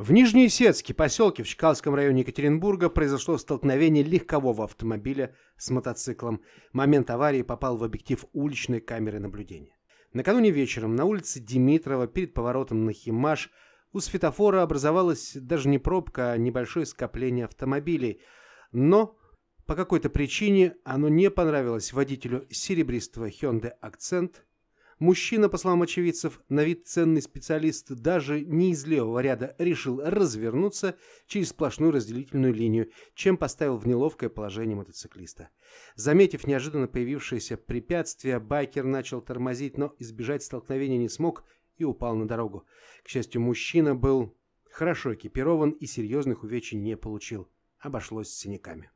В Нижней Нижнеисецке, поселке в Чкалском районе Екатеринбурга, произошло столкновение легкового автомобиля с мотоциклом. Момент аварии попал в объектив уличной камеры наблюдения. Накануне вечером на улице Димитрова перед поворотом на Химаш у светофора образовалась даже не пробка, а небольшое скопление автомобилей. Но по какой-то причине оно не понравилось водителю серебристого Hyundai Accent – Мужчина, по словам очевидцев, на вид ценный специалист даже не из левого ряда, решил развернуться через сплошную разделительную линию, чем поставил в неловкое положение мотоциклиста. Заметив неожиданно появившееся препятствие, байкер начал тормозить, но избежать столкновения не смог и упал на дорогу. К счастью, мужчина был хорошо экипирован и серьезных увечий не получил. Обошлось синяками.